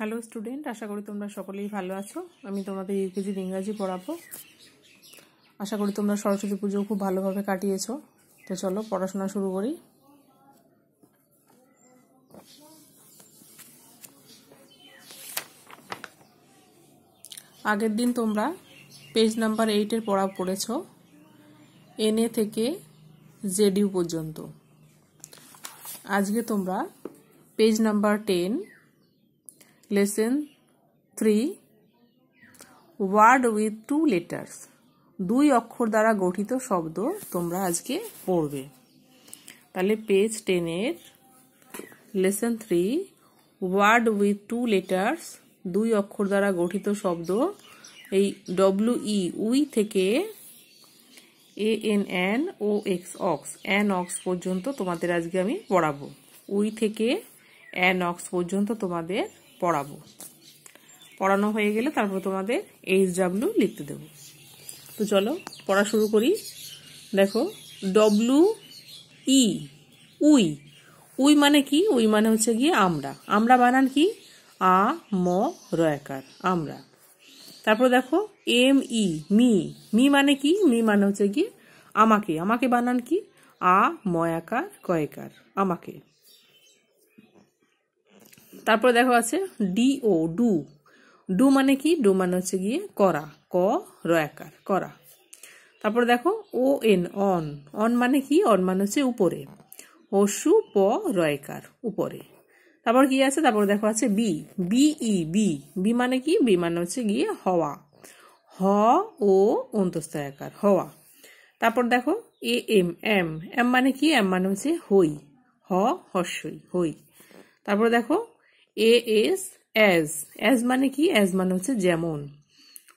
hello student আশা করি তোমরা সকলেই ভালো আছো আমি তোমাদের ইউকেজির ইংরাজি পড়াবো আশা করি তোমরা সরস্বতী পুজো খুব ভালোভাবে কাটিয়েছো তো চলো পড়াশোনা শুরু করি আগের দিন তোমরা পেজ নাম্বার এইটের পড়া পড়েছ এনএ থেকে জেডিউ পর্যন্ত আজকে তোমরা page number ten Lesson three word with two letters দুই অক্ষর দ্বারা গঠিত শব্দ তোমরা আজকে পড়বে তাহলে পেজ টেনের lesson three word with two letters দুই অক্ষর দ্বারা গঠিত শব্দ এই ডব্লু ই উই থেকে A N N O X ox an ox পর্যন্ত তোমাদের আজকে আমি পড়াবো উই e থেকে অ্যান অক্স পর্যন্ত তোমাদের পড়াবো পড়ানো হয়ে গেলে তারপর তোমাদের এইচ ডাব্লু লিখতে দেব তো চলো পড়া শুরু করি দেখো W E e, we we মানে কি উই মানে হচ্ছে গিয়ে আমরা আমরা বানান কি আ ম রয়কার আমরা তারপর দেখো এম ই মি মি মানে কি মি মানে হচ্ছে গিয়ে আমাকে আমাকে বানান কি আ ময়াকার কয়কার আমাকে তারপরে দেখো আছে ডি ও ডু ডু মানে কি ডু মানে হচ্ছে গিয়ে করা ক রয়াকার করা তারপর দেখো ও এন অন অন মানে কি অন মানে হচ্ছে উপরে অসু প রয়কার উপরে তারপর কি আছে তারপর দেখো আছে be B E be be মানে কি বি মানে হচ্ছে গিয়ে হওয়া হ ও একার হওয়া তারপর দেখো এ এম এম এম মানে কি এম মানে হচ্ছে হই হ হস্যই হই তারপর দেখো এ এস এজ অ্যাজ মানে কি অ্যাজ মানে হচ্ছে যেমন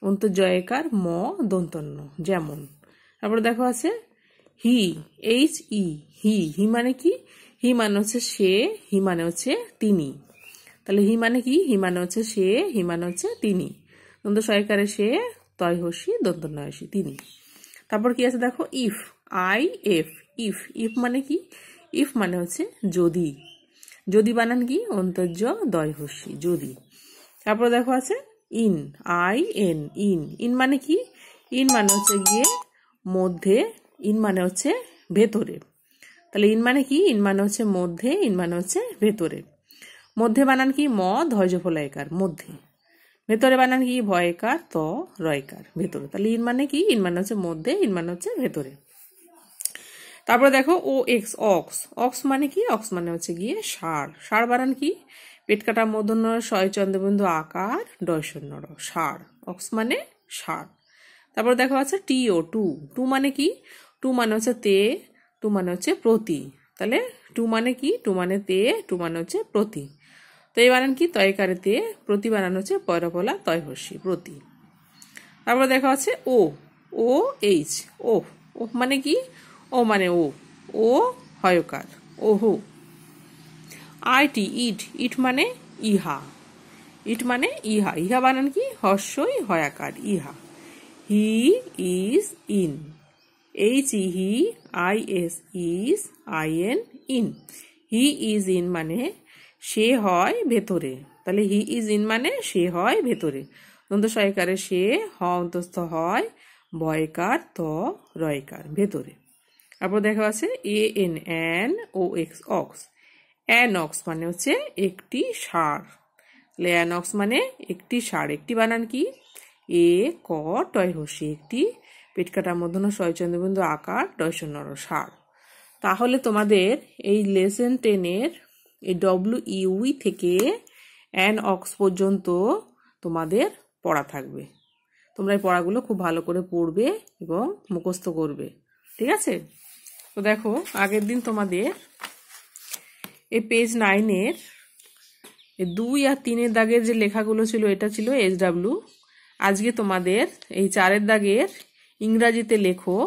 অন্ত জয়কার ম দন্তন্য যেমন তারপরে দেখো আছে হি এইচ ই e, হি হি মানে কি হি মানে হচ্ছে সে হি মানে হচ্ছে তিনি তাহলে হি মানে কি হি মানে হচ্ছে সে হি মানে হচ্ছে তিনি দন্ত সয়কারে সে তয় হসি তিনি তারপর কি আছে দেখো if I F if if মানে কি ইফ মানে হচ্ছে যদি যদি বানান কি অন্তর্য দয়হস্যি যদি তারপর দেখো আছে in I N in in মানে কি ইন মানে হচ্ছে গিয়ে মধ্যে ইন মানে হচ্ছে ভেতরে তাহলে ইন মানে কি ইন মানে হচ্ছে মধ্যে ইন মানে হচ্ছে ভেতরে মধ্যে বানান কি ম ধৈর্য ফলায়কার মধ্যে ভেতরে বানান কি ভয়কার ত রয়কার ভেতরে তাহলে ইন মানে কি ইন মানে হচ্ছে মধ্যে ইন মানে হচ্ছে ভেতরে তারপরে দেখো ও এক্স অক্স অক্স মানে কি অক্স মানে হচ্ছে গিয়ে সার সার বানান কি পেট কাটা মধ্যন্য ছয় চন্দ্রবিন্দু আকার ডয় শূন্য সার অক্স মানে সার তারপরে দেখা আছে টি ও টু টু মানে কি টু মানে হচ্ছে তে টু মানে হচ্ছে প্রতি তাহলে টু মানে কি টু মানে তে টু মানে হচ্ছে প্রতি তো এই বানান কি তয় কারে তে প্রতি বানান হচ্ছে পয়রপলা তয়হসি প্রতি তারপর দেখা আছে ও ও এইচ ও ও মানে কি ও মানে ও ও হয়কার আই টি ইট ইট মানে ইহা ইট মানে ইহা ইহা বানান কি হর্ষই হয়াকার ইহা he is in H E he I S is I N in he is in মানে সে হয় ভেতরে তাহলে হি ইজ ইন মানে সে হয় ভেতরে দন্ত সহকারে সে হ অন্তস্থ হয় বয়কার ত রয়কার ভেতরে তারপর দেখা আছে A N an O X ox an ox মানে হচ্ছে একটি সার তাহলে অ্যানক্স মানে একটি সার একটি বানান কি এ ক টয় হসি একটি পেট কাটার মধ্যে শয়চন্দ্রবিন্দু আকার নর সার তাহলে তোমাদের এই লেসেন টেনের এই ডব্লু ইউই e থেকে অ্যান অক্স পর্যন্ত তোমাদের পড়া থাকবে তোমরা এই পড়াগুলো খুব ভালো করে পড়বে এবং মুখস্থ করবে ঠিক আছে তো দেখো আগের দিন তোমাদের এই পেজ নাইনের দুই আর তিনের দাগের যে লেখাগুলো ছিল এটা ছিল এস ডাব্লু আজকে তোমাদের এই চারের দাগের ইংরাজিতে লেখো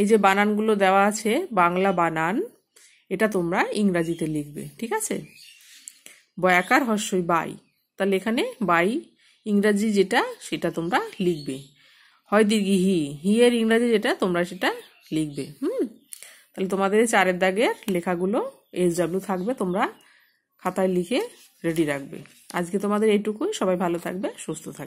এই যে বানানগুলো দেওয়া আছে বাংলা বানান এটা তোমরা ইংরাজিতে লিখবে ঠিক আছে বয়াকার হর্ষই বাই তাহলে এখানে বাই ইংরাজি যেটা সেটা তোমরা লিখবে হয় দীর্ঘি হি হি এর ইংরাজি যেটা তোমরা সেটা লিখবে হুম তাহলে তোমাদের এই চারের দাগের লেখাগুলো এস ডাব্লিউ থাকবে তোমরা খাতায় লিখে রেডি রাখবে আজকে তোমাদের এইটুকুই সবাই ভালো থাকবে সুস্থ থাকবে